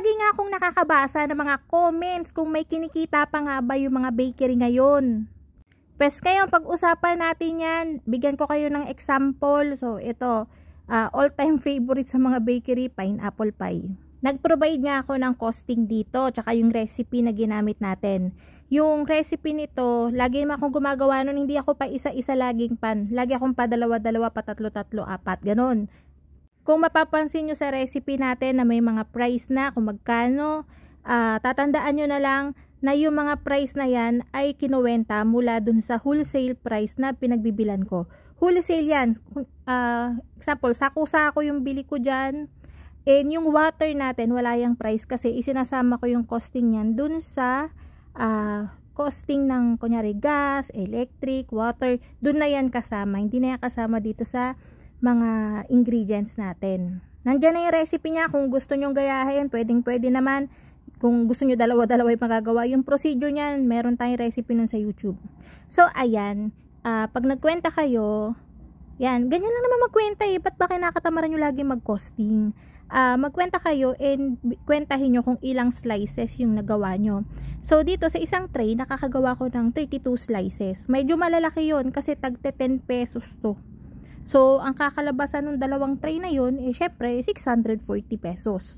lagi nga akong nakakabasa ng mga comments kung may kinikita pa nga ba yung mga bakery ngayon. Pes ngayon, pag-usapan natin yan. Bigyan ko kayo ng example. So, ito, uh, all-time favorite sa mga bakery, pineapple pie. Nag-provide nga ako ng costing dito, tsaka yung recipe na ginamit natin. Yung recipe nito, lagi naman akong gumagawa nun, hindi ako pa isa-isa laging pan. Lagi akong pa dalawa-dalawa, pa tatlo-tatlo, apat, ganun. Kung mapapansin nyo sa recipe natin na may mga price na kung magkano, uh, tatandaan nyo na lang na yung mga price na yan ay kinuwenta mula dun sa wholesale price na pinagbibilan ko. Wholesale yan. Uh, example, sako-sako yung bili ko dyan. And yung water natin, wala yung price kasi isinasama ko yung costing niyan dun sa uh, costing ng kunyari gas, electric, water. Dun na yan kasama. Hindi na yan kasama dito sa mga ingredients natin. Nandiyan na yung recipe niya. Kung gusto nyong gayahin, pwedeng pwede naman. Kung gusto nyo dalawa-dalawa yung magagawa, yung procedure niyan, meron tayong recipe nun sa YouTube. So, ayan. Uh, pag nagkwenta kayo, yan, ganyan lang naman magkwenta eh. Ba't ba kinakatamaran nyo lagi mag-costing? Uh, magkwenta kayo and kwentahin nyo kung ilang slices yung nagawa nyo. So, dito sa isang tray, nakakagawa ko ng 32 slices. Medyo malalaki yon kasi tagte 10 pesos to. So, ang kakalabasan ng dalawang tray na yun, eh, syempre, 640 pesos.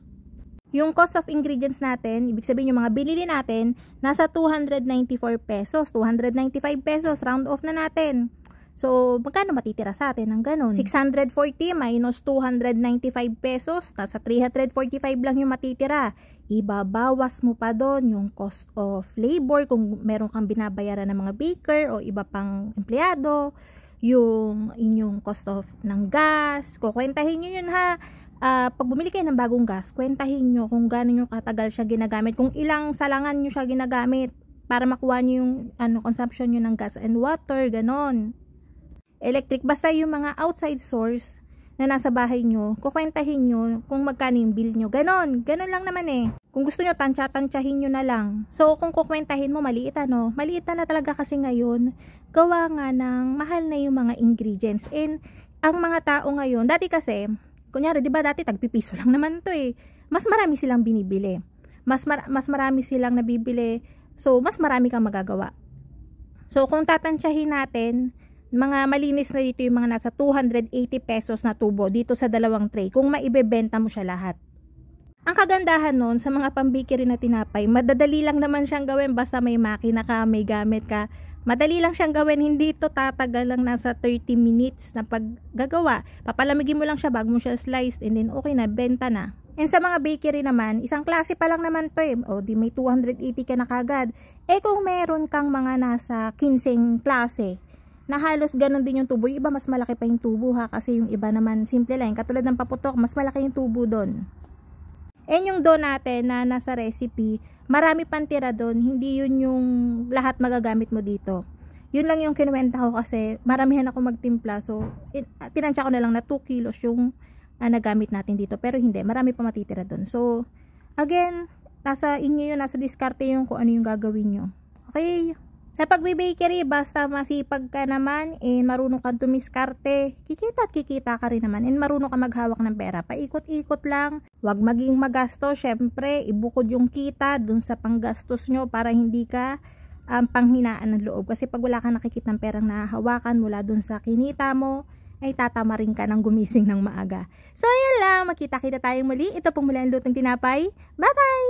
Yung cost of ingredients natin, ibig sabihin yung mga binili natin, nasa 294 pesos, 295 pesos, round off na natin. So, magkano matitira sa atin ng ganun? 640 minus 295 pesos, nasa 345 lang yung matitira. Ibabawas mo pa doon yung cost of labor kung meron kang binabayaran ng mga baker o iba pang empleyado yung inyong cost of ng gas. Kukwentahin nyo yun ha. Uh, pag bumili kayo ng bagong gas, kwentahin nyo kung gaano yung katagal siya ginagamit. Kung ilang salangan nyo siya ginagamit para makuha nyo yung ano, consumption nyo ng gas and water, ganon. Electric, basta yung mga outside source, na nasa bahay nyo, kukwentahin nyo kung magkano yung bill nyo. Ganon, ganon lang naman eh. Kung gusto nyo, tansya-tansyahin nyo na lang. So, kung kukwentahin mo, maliit ano, maliit na talaga kasi ngayon, gawa nga ng mahal na yung mga ingredients. And, ang mga tao ngayon, dati kasi, kunyari, di ba dati tagpipiso lang naman to eh. Mas marami silang binibili. Mas, mar mas marami silang nabibili. So, mas marami kang magagawa. So, kung tatansyahin natin, mga malinis na dito yung mga nasa 280 pesos na tubo dito sa dalawang tray kung maibebenta mo siya lahat. Ang kagandahan nun sa mga pambikiri na tinapay, madadali lang naman siyang gawin basta may makina ka, may gamit ka. Madali lang siyang gawin, hindi ito tatagal lang nasa 30 minutes na paggagawa. Papalamigin mo lang siya bago mo siya slice and then okay na, benta na. And sa mga bakery naman, isang klase pa lang naman to eh. O di may 280 ka na kagad. Eh kung meron kang mga nasa 15 klase, na halos ganun din yung tubo. Yung iba mas malaki pa yung tubo ha kasi yung iba naman simple lang. Katulad ng paputok, mas malaki yung tubo doon. And yung dough natin na nasa recipe, marami pang tira doon. Hindi yun yung lahat magagamit mo dito. Yun lang yung kinuwenta ko kasi maramihan ako magtimpla. So, ah, tinansya ko na lang na 2 kilos yung uh, nagamit natin dito. Pero hindi, marami pa matitira doon. So, again, nasa inyo yun, nasa diskarte yung kung ano yung gagawin nyo. Okay? Sa pagbe-bakery, basta masipag ka naman and marunong kang tumiskarte, kikita at kikita ka rin naman and marunong ka maghawak ng pera. Paikot-ikot lang, wag maging magasto. Syempre, ibukod yung kita dun sa panggastos nyo para hindi ka um, panghinaan ng loob. Kasi pag wala kang nakikitang perang nahahawakan mula dun sa kinita mo, ay tatama rin ka ng gumising ng maaga. So, yun lang. Makita-kita tayong muli. Ito pong mula ang lutong tinapay. Bye-bye!